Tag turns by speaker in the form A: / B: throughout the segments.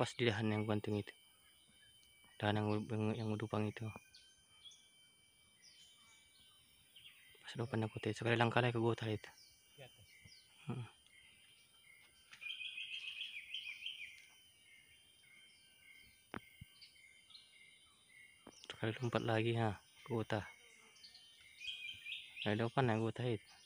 A: lepas di dahan yang gantung itu dahan yang yang udupang itu pas lupa na itu sekali lagi ke gota itu hmm. sekali lompat lagi ha ke gota ada depan na gota itu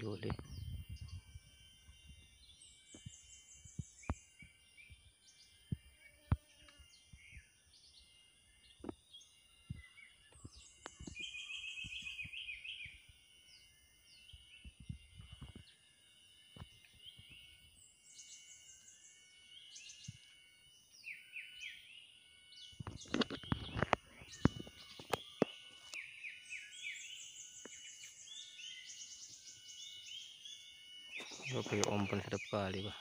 A: झूले Oke ompon sedap kali, Pak.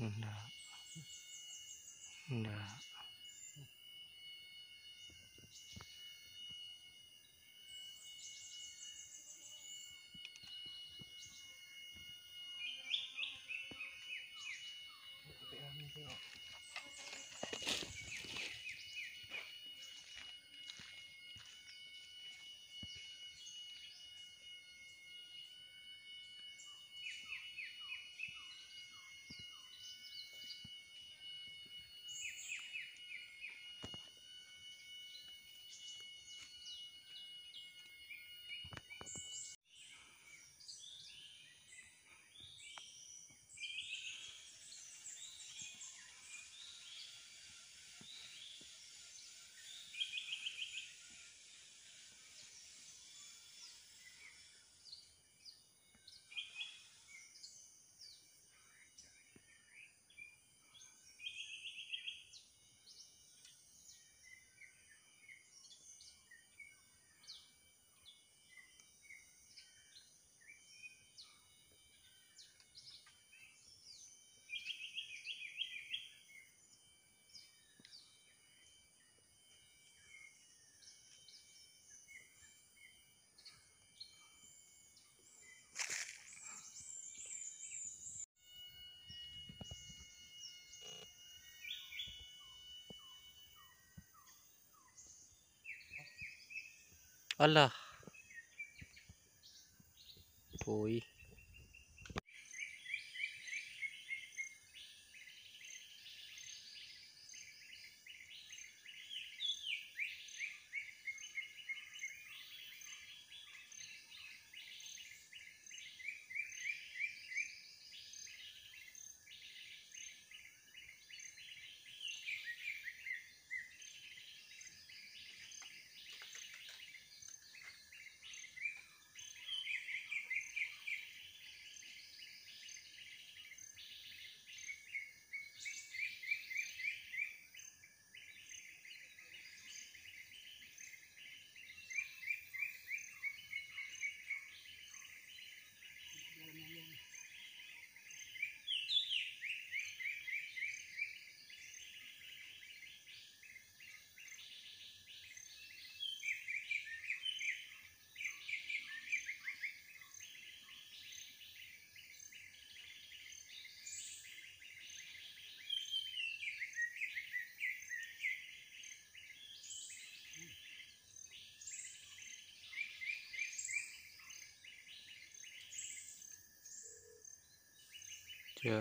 A: enggak enggak Thank you. Alah. Poi. Yeah.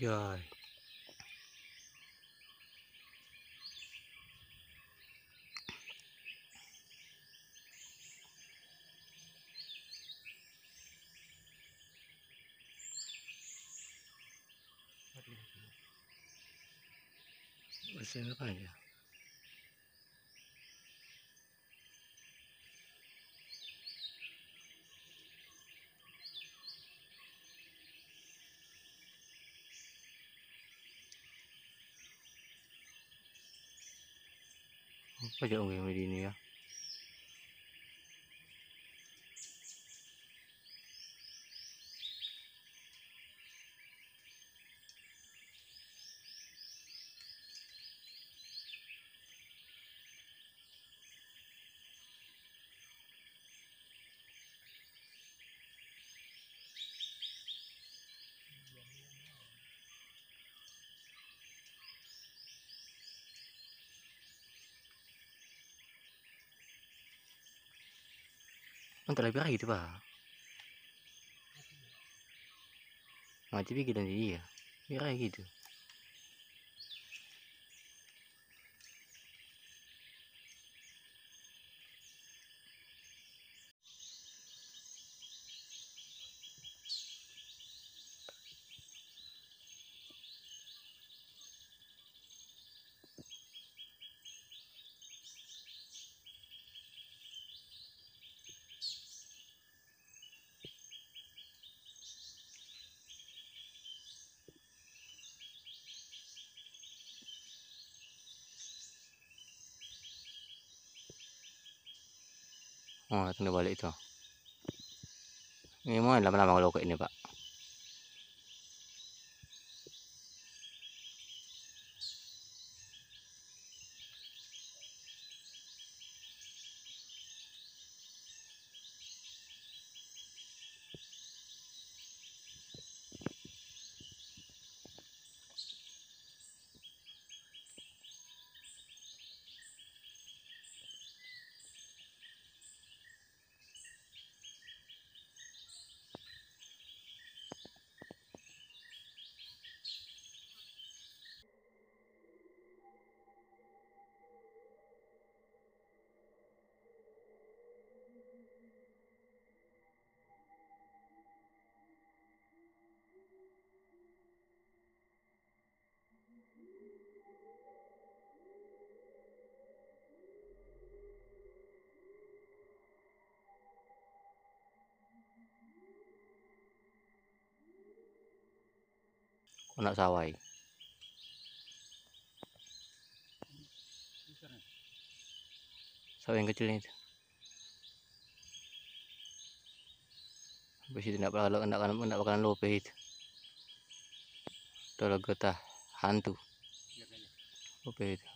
A: rồi xin các bạn nhé 我叫欧爷，没得你啊。Untuk lebih lagi gitu pak. Ngaji iya. gitu dia, biar lagi gitu. Oh, ito nabalik ito. Ngayon mo, laman naman ko loko ini eh, pa. anak sawai sawah yang kecil itu habis itu tidak bakalan tidak bakalan tidak bakalan lope itu tolak getah hantu lope itu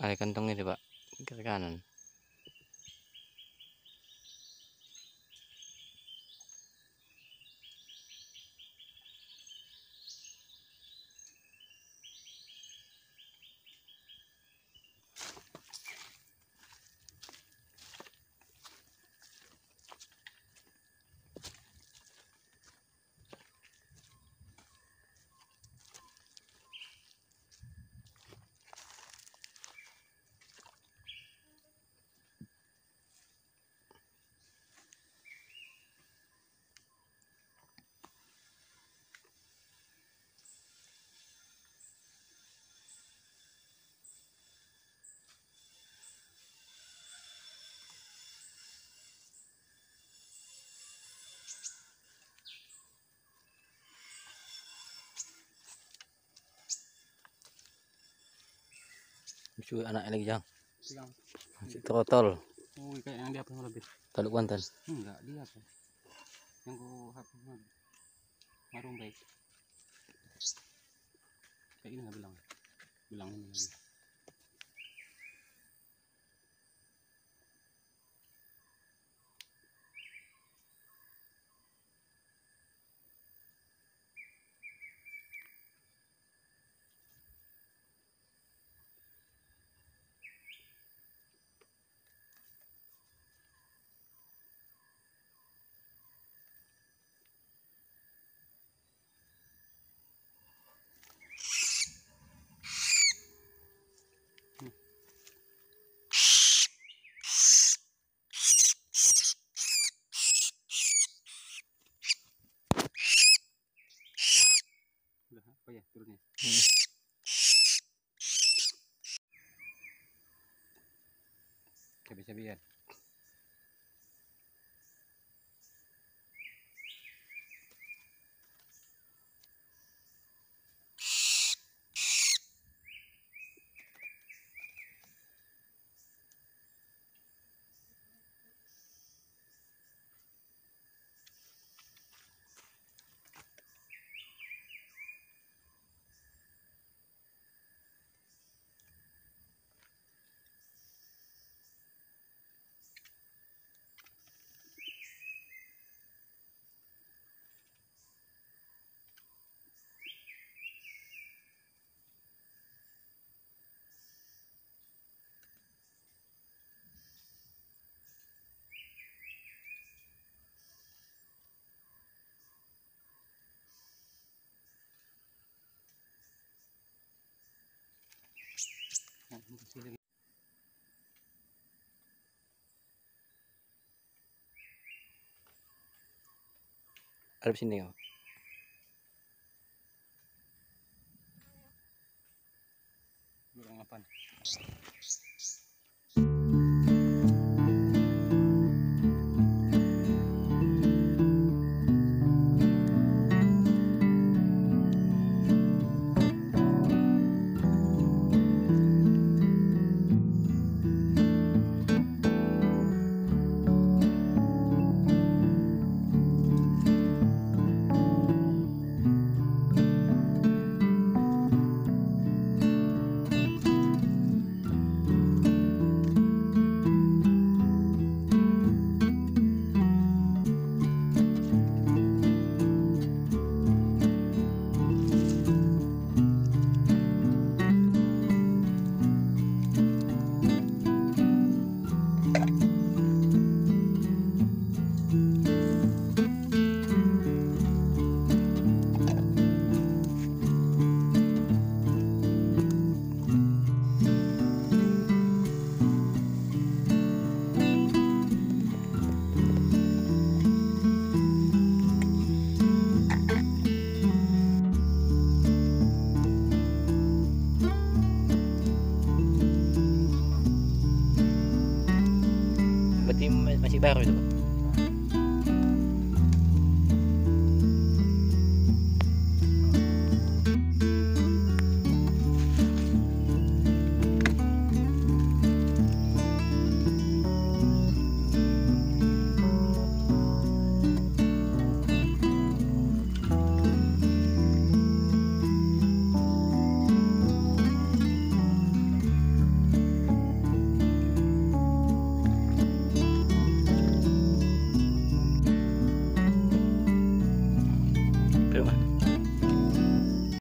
A: ada kantongnya deh pak ke kanan cuy anak lagi jang masih trotol oh kayak yang di apa lebih taluk wantan enggak dia apa yang gua hapus marung baik kayak ini nggak bilang bilang ini lagi turunnya. cabai ada di sini kamu. Burung apa? vers